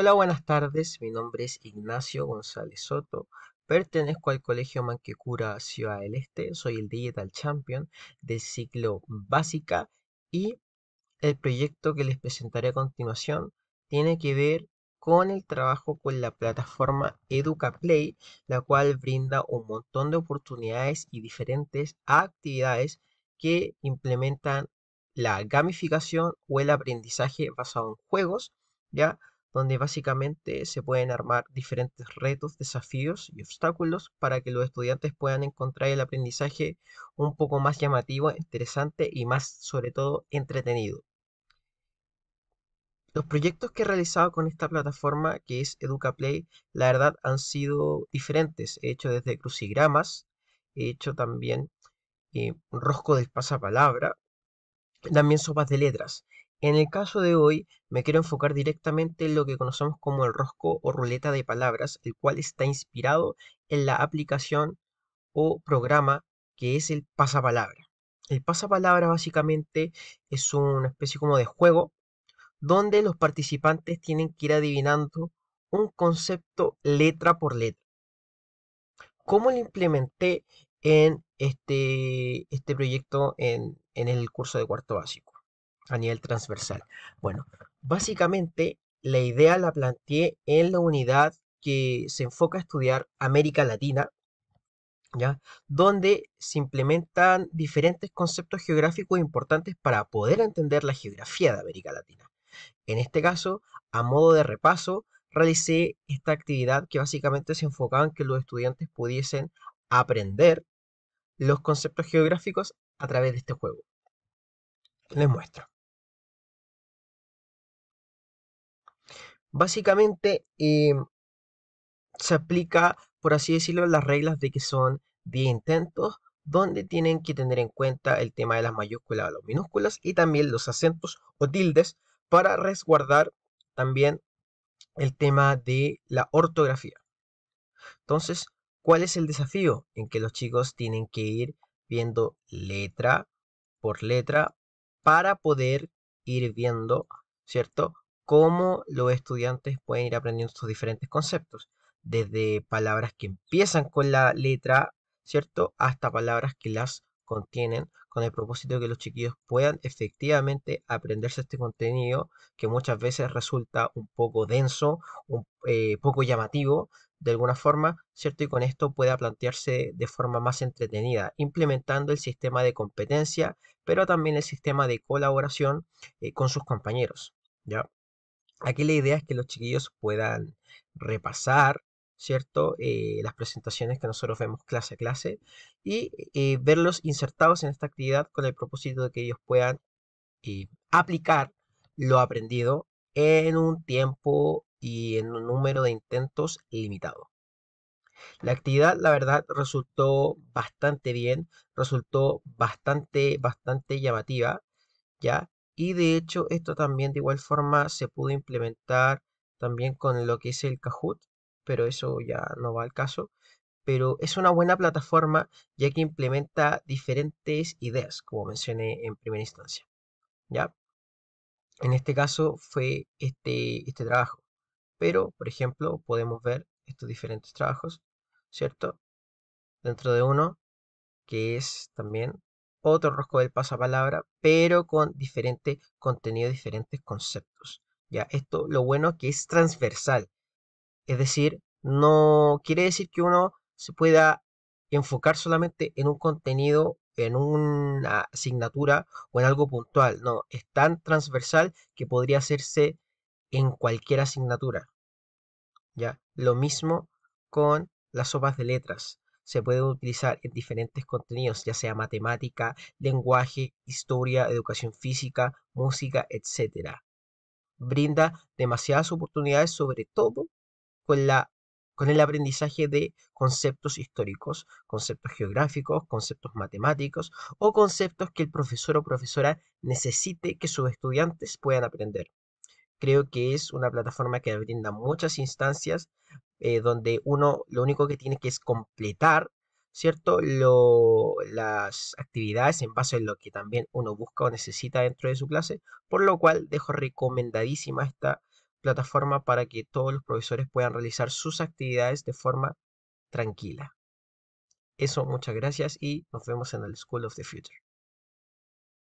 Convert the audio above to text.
Hola, buenas tardes. Mi nombre es Ignacio González Soto. Pertenezco al Colegio Manquecura Ciudad del Este. Soy el Digital Champion del ciclo Básica y el proyecto que les presentaré a continuación tiene que ver con el trabajo con la plataforma EducaPlay, la cual brinda un montón de oportunidades y diferentes actividades que implementan la gamificación o el aprendizaje basado en juegos, ¿ya? donde básicamente se pueden armar diferentes retos, desafíos y obstáculos para que los estudiantes puedan encontrar el aprendizaje un poco más llamativo, interesante y más sobre todo entretenido. Los proyectos que he realizado con esta plataforma que es EducaPlay, la verdad han sido diferentes. He hecho desde crucigramas, he hecho también eh, un rosco de pasapalabra, también sopas de letras. En el caso de hoy, me quiero enfocar directamente en lo que conocemos como el rosco o ruleta de palabras, el cual está inspirado en la aplicación o programa que es el pasapalabra. El pasapalabra básicamente es una especie como de juego donde los participantes tienen que ir adivinando un concepto letra por letra. ¿Cómo lo implementé en este, este proyecto en el curso de cuarto básico? a nivel transversal. Bueno, básicamente la idea la planteé en la unidad que se enfoca a estudiar América Latina, ¿ya? donde se implementan diferentes conceptos geográficos importantes para poder entender la geografía de América Latina. En este caso, a modo de repaso, realicé esta actividad que básicamente se enfocaba en que los estudiantes pudiesen aprender los conceptos geográficos a través de este juego. Les muestro. Básicamente eh, se aplica, por así decirlo, las reglas de que son de intentos, donde tienen que tener en cuenta el tema de las mayúsculas o las minúsculas y también los acentos o tildes para resguardar también el tema de la ortografía. Entonces, ¿cuál es el desafío? En que los chicos tienen que ir viendo letra por letra para poder ir viendo, ¿cierto? cómo los estudiantes pueden ir aprendiendo estos diferentes conceptos, desde palabras que empiezan con la letra, ¿cierto? Hasta palabras que las contienen, con el propósito de que los chiquillos puedan efectivamente aprenderse este contenido que muchas veces resulta un poco denso, un eh, poco llamativo, de alguna forma, ¿cierto? Y con esto pueda plantearse de forma más entretenida, implementando el sistema de competencia, pero también el sistema de colaboración eh, con sus compañeros, ¿ya? Aquí la idea es que los chiquillos puedan repasar, ¿cierto? Eh, las presentaciones que nosotros vemos clase a clase y eh, verlos insertados en esta actividad con el propósito de que ellos puedan eh, aplicar lo aprendido en un tiempo y en un número de intentos limitado. La actividad, la verdad, resultó bastante bien, resultó bastante, bastante llamativa, ¿ya? Y de hecho, esto también de igual forma se pudo implementar también con lo que es el Kahoot, pero eso ya no va al caso. Pero es una buena plataforma ya que implementa diferentes ideas, como mencioné en primera instancia. ¿Ya? En este caso fue este, este trabajo. Pero, por ejemplo, podemos ver estos diferentes trabajos, ¿cierto? Dentro de uno, que es también otro rosco del pasapalabra, pero con diferente contenido, diferentes conceptos. Ya, esto lo bueno que es transversal. Es decir, no quiere decir que uno se pueda enfocar solamente en un contenido, en una asignatura o en algo puntual. No, es tan transversal que podría hacerse en cualquier asignatura. Ya, lo mismo con las sopas de letras se puede utilizar en diferentes contenidos, ya sea matemática, lenguaje, historia, educación física, música, etc. Brinda demasiadas oportunidades, sobre todo con, la, con el aprendizaje de conceptos históricos, conceptos geográficos, conceptos matemáticos o conceptos que el profesor o profesora necesite que sus estudiantes puedan aprender. Creo que es una plataforma que brinda muchas instancias eh, donde uno lo único que tiene que es completar, ¿cierto? las actividades en base a lo que también uno busca o necesita dentro de su clase, por lo cual dejo recomendadísima esta plataforma para que todos los profesores puedan realizar sus actividades de forma tranquila. Eso, muchas gracias y nos vemos en el School of the Future.